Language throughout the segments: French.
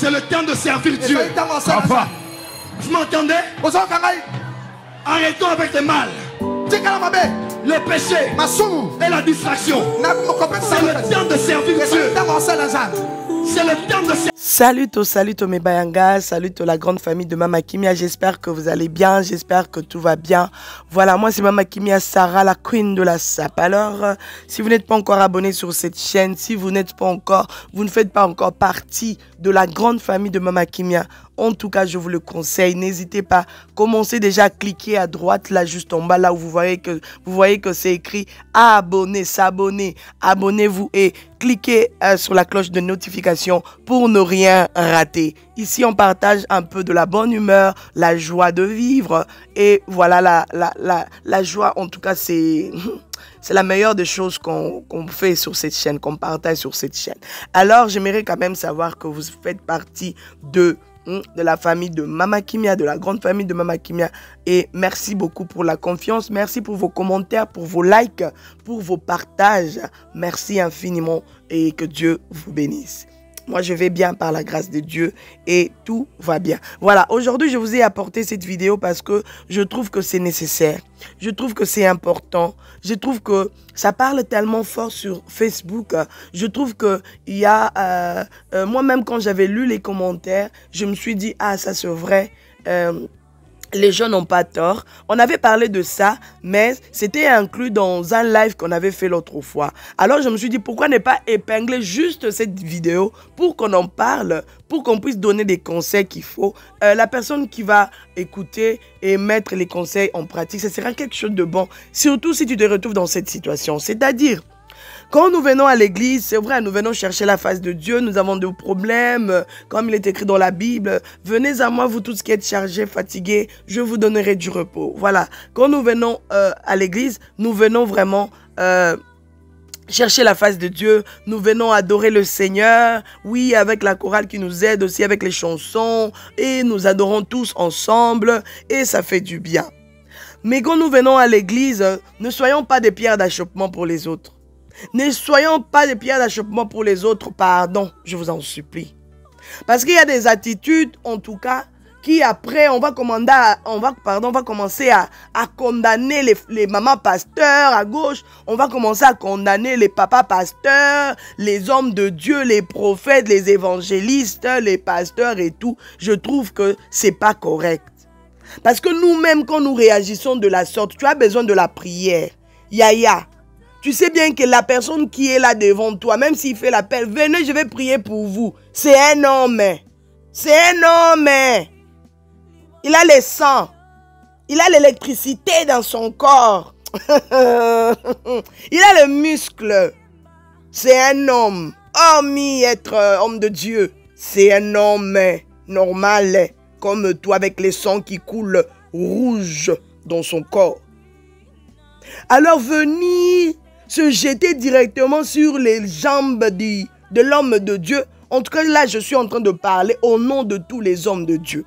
C'est le temps de servir Dieu. Papa. Vous m'entendez Arrêtons avec le mal. Le péché et la distraction. C'est le temps de servir Dieu. Salut tout, salut tout mes bayangas, salut tout la grande famille de Mama Kimia. J'espère que vous allez bien, j'espère que tout va bien. Voilà, moi c'est Mama Kimia Sarah, la queen de la sap. Alors, euh, si vous n'êtes pas encore abonné sur cette chaîne, si vous n'êtes pas encore, vous ne faites pas encore partie de la grande famille de Mama Kimia, en tout cas, je vous le conseille. N'hésitez pas. Commencez déjà à cliquer à droite, là, juste en bas, là où vous voyez que, vous voyez que c'est écrit abonner, s'abonner. Abonnez-vous et cliquez euh, sur la cloche de notification pour ne rien rater. Ici, on partage un peu de la bonne humeur, la joie de vivre. Et voilà, la, joie, en tout cas, c'est... C'est la meilleure des choses qu'on fait sur cette chaîne, qu'on partage sur cette chaîne. Alors, j'aimerais quand même savoir que vous faites partie de Hmm, de la famille de Mama Kimia, de la grande famille de Mama Kimia. Et merci beaucoup pour la confiance, merci pour vos commentaires, pour vos likes, pour vos partages. Merci infiniment et que Dieu vous bénisse. Moi, je vais bien par la grâce de Dieu et tout va bien. Voilà, aujourd'hui, je vous ai apporté cette vidéo parce que je trouve que c'est nécessaire. Je trouve que c'est important. Je trouve que ça parle tellement fort sur Facebook. Je trouve que il y a euh, euh, moi-même quand j'avais lu les commentaires, je me suis dit ah ça c'est vrai. Euh, les gens n'ont pas tort. On avait parlé de ça, mais c'était inclus dans un live qu'on avait fait l'autre fois. Alors je me suis dit, pourquoi ne pas épingler juste cette vidéo pour qu'on en parle, pour qu'on puisse donner des conseils qu'il faut. Euh, la personne qui va écouter et mettre les conseils en pratique, ce sera quelque chose de bon. Surtout si tu te retrouves dans cette situation. C'est-à-dire, quand nous venons à l'église, c'est vrai, nous venons chercher la face de Dieu, nous avons des problèmes, comme il est écrit dans la Bible, venez à moi, vous tous qui êtes chargés, fatigués, je vous donnerai du repos. Voilà, quand nous venons euh, à l'église, nous venons vraiment... Euh, chercher la face de Dieu. Nous venons adorer le Seigneur. Oui, avec la chorale qui nous aide aussi, avec les chansons. Et nous adorons tous ensemble. Et ça fait du bien. Mais quand nous venons à l'église, ne soyons pas des pierres d'achoppement pour les autres. Ne soyons pas des pierres d'achoppement pour les autres, pardon, je vous en supplie. Parce qu'il y a des attitudes, en tout cas, qui après, on va, commencer à, condamner les, les, mamans pasteurs à gauche, on va commencer à condamner les papas pasteurs, les hommes de Dieu, les prophètes, les évangélistes, les pasteurs et tout. Je trouve que c'est pas correct. Parce que nous-mêmes, quand nous réagissons de la sorte, tu as besoin de la prière. Yaya, tu sais bien que la personne qui est là devant toi, même s'il fait l'appel, venez, je vais prier pour vous. C'est un homme. C'est un homme. Il a le sang. Il a l'électricité dans son corps. Il a le muscle. C'est un homme. Hormis être euh, homme de Dieu, c'est un homme normal, comme toi, avec les sangs qui coule rouge dans son corps. Alors venez se jeter directement sur les jambes de l'homme de Dieu. En tout cas, là, je suis en train de parler au nom de tous les hommes de Dieu.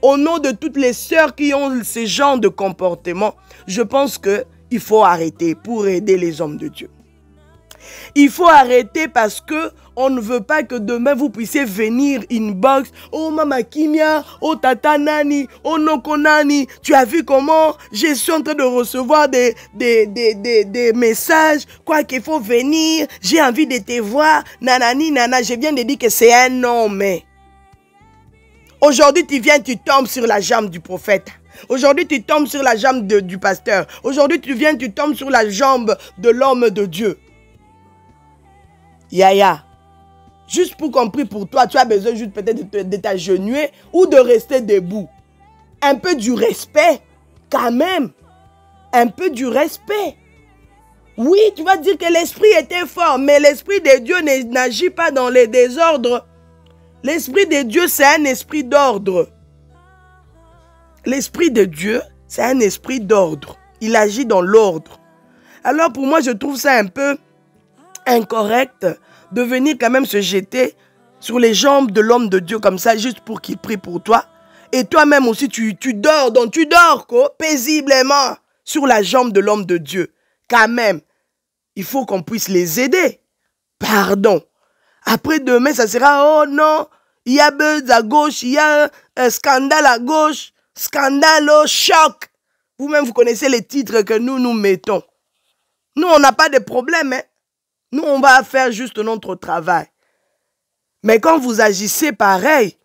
Au nom de toutes les sœurs qui ont ce genre de comportement, je pense qu'il faut arrêter pour aider les hommes de Dieu. Il faut arrêter parce que on ne veut pas que demain vous puissiez venir inbox. Oh Mama Kimia, oh Tata Nani, oh Noko Nani. Tu as vu comment je suis en train de recevoir des, des, messages. Quoi qu'il faut venir, j'ai envie de te voir. Nanani, nana, je viens de dire que c'est un nom, mais Aujourd'hui, tu viens, tu tombes sur la jambe du prophète. Aujourd'hui, tu tombes sur la jambe du pasteur. Aujourd'hui, tu viens, tu tombes sur la jambe de l'homme de Dieu. Yaya, Juste pour qu'on prie pour toi, tu as besoin juste peut-être de t'agenouiller ou de rester debout. Un peu du respect, quand même. Un peu du respect. Oui, tu vas dire que l'esprit était fort, mais l'esprit de Dieu n'agit pas dans les désordres. L'esprit de Dieu, c'est un esprit d'ordre. L'esprit de Dieu, c'est un esprit d'ordre. Il agit dans l'ordre. Alors pour moi, je trouve ça un peu incorrect de venir quand même se jeter sur les jambes de l'homme de Dieu comme ça, juste pour qu'il prie pour toi. Et toi-même aussi, tu, tu dors, donc tu dors paisiblement sur la jambe de l'homme de Dieu. Quand même, il faut qu'on puisse les aider. Pardon. Après demain, ça sera, oh non, il y a buzz à gauche, il y a un scandale à gauche, scandale au choc. Vous-même, vous connaissez les titres que nous nous mettons. Nous, on n'a pas de problème. Hein. Nous, on va faire juste notre travail. Mais quand vous agissez pareil,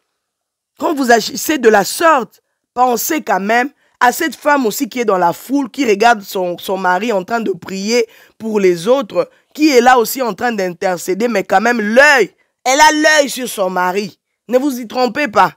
quand vous agissez de la sorte, pensez quand même à cette femme aussi qui est dans la foule, qui regarde son, mari en train de prier pour les autres, qui est là aussi en train d'intercéder, mais quand même l'œil, elle a l'œil sur son mari. Ne vous y trompez pas.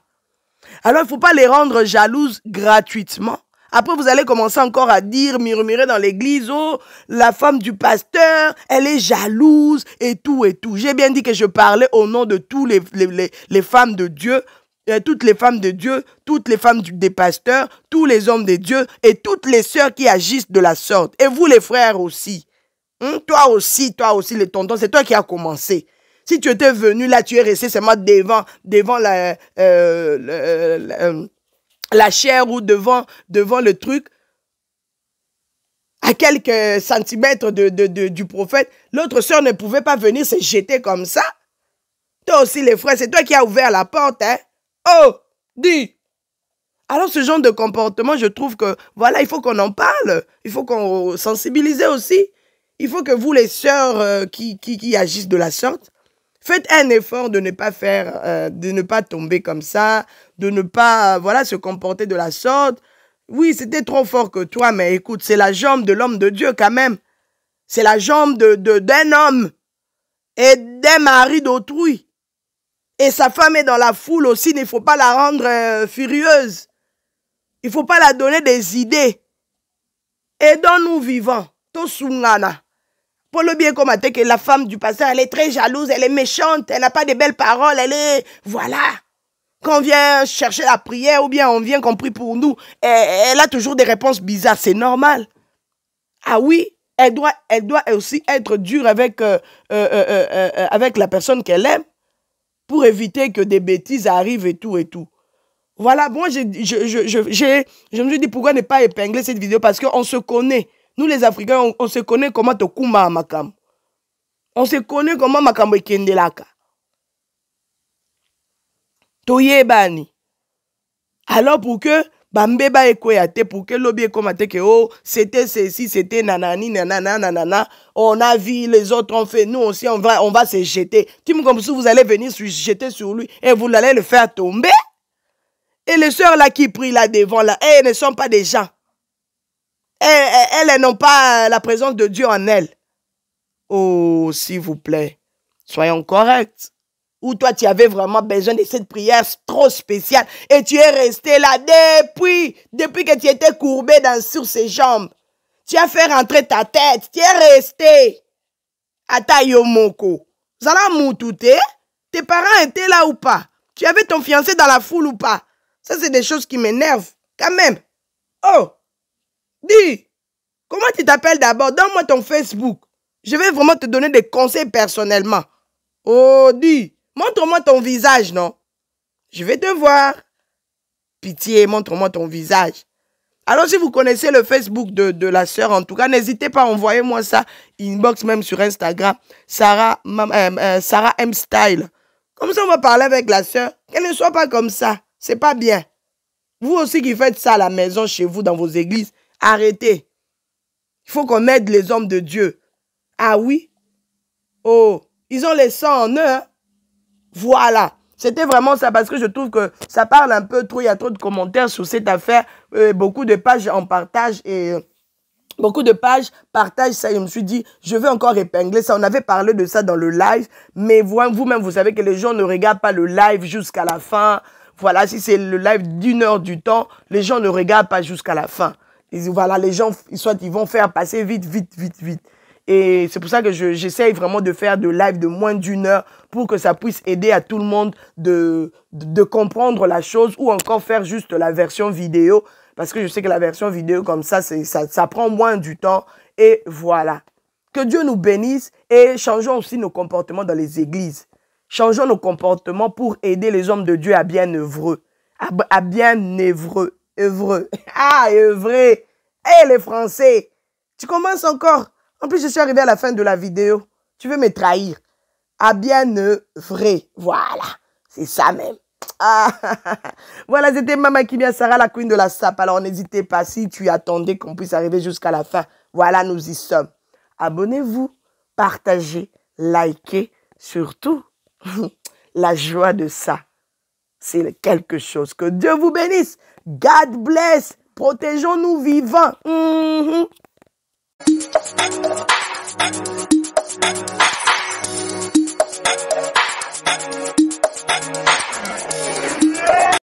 Alors, il ne faut pas les rendre jalouses gratuitement. Après, vous allez commencer encore à dire, murmurer dans l'église, oh, la femme du pasteur, elle est jalouse et tout et tout. J'ai bien dit que je parlais au nom de toutes les, les, femmes de Dieu, euh, toutes les femmes de Dieu, toutes les femmes des pasteurs, tous les hommes de Dieu et toutes les sœurs qui agissent de la sorte. Et vous les frères aussi. Hein, toi aussi, toi aussi, les tontons, c'est toi qui as commencé. Si tu étais venu là, tu es resté seulement devant, devant la euh, la chair ou devant, devant le truc, à quelques centimètres de, du prophète, l'autre sœur ne pouvait pas venir se jeter comme ça. Toi aussi, les frères, c'est toi qui as ouvert la porte, hein? Oh, dis! Alors, ce genre de comportement, je trouve que, voilà, il faut qu'on en parle. Il faut qu'on sensibilise aussi. Il faut que vous, les sœurs euh, qui, qui, agissent de la sorte, faites un effort de ne pas faire, euh, de ne pas tomber comme ça, de ne pas euh, voilà se comporter de la sorte. Oui, c'était trop fort que toi, mais écoute, c'est la jambe de l'homme de Dieu quand même. C'est la jambe de d'un homme et d'un mari d'autrui. Et sa femme est dans la foule aussi, il ne faut pas la rendre euh, furieuse. Il ne faut pas la donner des idées. Et dans nous vivants. Pour le bien comme que la femme du pasteur, elle est très jalouse, elle est méchante, elle n'a pas de belles paroles, elle est... Voilà quand on vient chercher la prière ou bien on vient qu'on prie pour nous, elle, a toujours des réponses bizarres. C'est normal. Ah oui, elle doit, elle doit aussi être dure avec, euh, euh, euh, avec la personne qu'elle aime pour éviter que des bêtises arrivent et tout et tout. Voilà, moi, je, je, je, je, me suis dit pourquoi ne pas épingler cette vidéo parce qu'on se connaît. Nous, les Africains, on, se connaît comment Tokuma Makam. On se connaît comment Makam Kendelaka toyebani alors pour que bambeba pour que l'objet ekoma que oh c'était ceci c'était nanani nanana nanana on a vu les autres ont fait nous aussi on va on va se jeter tu me comme si vous allez venir se jeter sur lui et vous allez le faire tomber et les soeurs là qui prient là devant là elles eh, ne sont pas des gens eh, eh, elles n'ont pas la présence de Dieu en elles oh s'il vous plaît soyons corrects où toi tu avais vraiment besoin de cette prière trop spéciale et tu es resté là depuis, depuis que tu étais courbé sur ses jambes. Tu as fait rentrer ta tête, tu es resté à ta yomoko. Moutouté, tes parents étaient là ou pas Tu avais ton fiancé dans la foule ou pas Ça, c'est des choses qui m'énervent, quand même. Oh, dis, comment tu t'appelles d'abord Donne-moi ton Facebook. Je vais vraiment te donner des conseils personnellement. Oh, dis, Montre-moi ton visage, non Je vais te voir. Pitié, montre-moi ton visage. Alors, si vous connaissez le Facebook de, la sœur, en tout cas, n'hésitez pas, à envoyer moi ça, inbox même sur Instagram, Sarah, euh, euh, Sarah M Style. Comme ça, on va parler avec la sœur. Qu'elle ne soit pas comme ça. C'est pas bien. Vous aussi qui faites ça à la maison, chez vous, dans vos églises, arrêtez. Il faut qu'on aide les hommes de Dieu. Ah oui? Oh, ils ont les sangs en eux. Hein. Voilà. C'était vraiment ça parce que je trouve que ça parle un peu trop. Il y a trop de commentaires sur cette affaire. Euh, beaucoup de pages en partage et euh, beaucoup de pages partagent ça. Et je me suis dit, je vais encore épingler ça. On avait parlé de ça dans le live. Mais vous-même, vous savez que les gens ne regardent pas le live jusqu'à la fin. Voilà, si c'est le live d'une heure du temps, les gens ne regardent pas jusqu'à la fin. voilà, les gens, soit ils vont faire passer vite, vite, vite, vite. Et c'est pour ça que j'essaye vraiment de faire de live de moins d'une heure pour que ça puisse aider à tout le monde de, de, comprendre la chose ou encore faire juste la version vidéo. Parce que je sais que la version vidéo comme ça, ça, ça prend moins du temps. Et voilà. Que Dieu nous bénisse et changeons aussi nos comportements dans les églises. Changeons nos comportements pour aider les hommes de Dieu à bien œuvrer. À, bien œuvrer. œuvrer. Ah, œuvrer. Hé, les Français, tu commences encore. En plus, je suis arrivé à la fin de la vidéo. Tu veux me trahir À ah, bien vrai. Voilà. C'est ça même. Ah, voilà, c'était Mama Kimia Sarah, la queen de la SAP. Alors, n'hésitez pas, si tu attendais qu'on puisse arriver jusqu'à la fin, voilà, nous y sommes. Abonnez-vous, partagez, likez, surtout, la joie de ça, c'est quelque chose. Que Dieu vous bénisse. God bless. Protégeons-nous vivants. Mhm. Thank you.